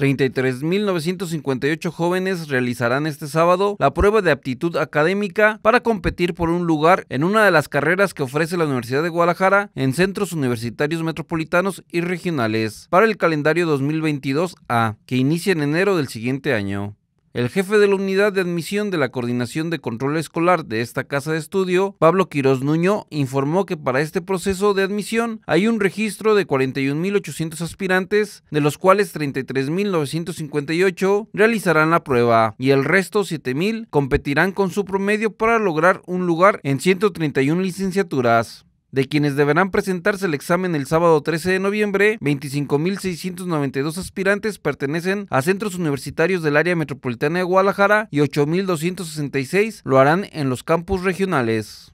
33.958 jóvenes realizarán este sábado la prueba de aptitud académica para competir por un lugar en una de las carreras que ofrece la Universidad de Guadalajara en centros universitarios metropolitanos y regionales para el calendario 2022A, que inicia en enero del siguiente año. El jefe de la unidad de admisión de la Coordinación de Control Escolar de esta casa de estudio, Pablo Quirós Nuño, informó que para este proceso de admisión hay un registro de 41.800 aspirantes, de los cuales 33.958 realizarán la prueba y el resto 7.000 competirán con su promedio para lograr un lugar en 131 licenciaturas de quienes deberán presentarse el examen el sábado 13 de noviembre, 25.692 aspirantes pertenecen a centros universitarios del área metropolitana de Guadalajara y 8.266 lo harán en los campus regionales.